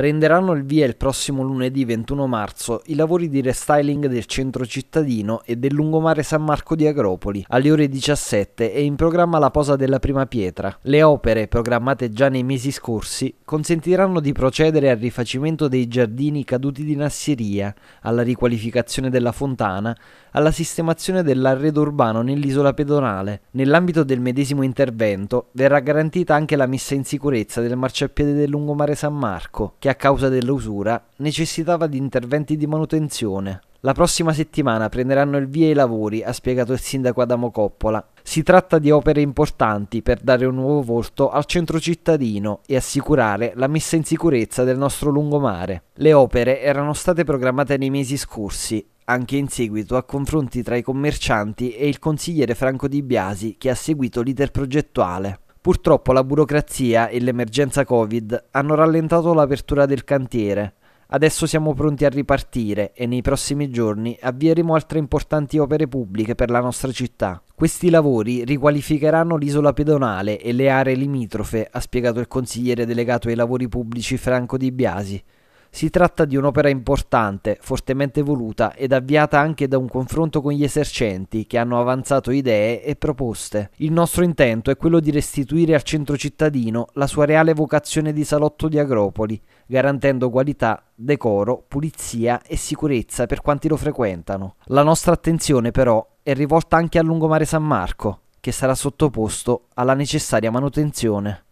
prenderanno il via il prossimo lunedì 21 marzo i lavori di restyling del centro cittadino e del lungomare San Marco di Agropoli. Alle ore 17 è in programma la posa della prima pietra. Le opere, programmate già nei mesi scorsi, consentiranno di procedere al rifacimento dei giardini caduti di Nasseria, alla riqualificazione della fontana, alla sistemazione dell'arredo urbano nell'isola pedonale. Nell'ambito del medesimo intervento verrà garantita anche la messa in sicurezza del marciapiede del lungomare San Marco, che che a causa dell'usura necessitava di interventi di manutenzione. La prossima settimana prenderanno il via i lavori, ha spiegato il sindaco Adamo Coppola. Si tratta di opere importanti per dare un nuovo volto al centro cittadino e assicurare la messa in sicurezza del nostro lungomare. Le opere erano state programmate nei mesi scorsi anche in seguito a confronti tra i commercianti e il consigliere Franco Di Biasi che ha seguito l'iter progettuale. Purtroppo la burocrazia e l'emergenza Covid hanno rallentato l'apertura del cantiere. Adesso siamo pronti a ripartire e nei prossimi giorni avvieremo altre importanti opere pubbliche per la nostra città. Questi lavori riqualificheranno l'isola pedonale e le aree limitrofe, ha spiegato il consigliere delegato ai lavori pubblici Franco Di Biasi. Si tratta di un'opera importante, fortemente voluta ed avviata anche da un confronto con gli esercenti che hanno avanzato idee e proposte. Il nostro intento è quello di restituire al centro cittadino la sua reale vocazione di salotto di Agropoli, garantendo qualità, decoro, pulizia e sicurezza per quanti lo frequentano. La nostra attenzione però è rivolta anche al lungomare San Marco, che sarà sottoposto alla necessaria manutenzione.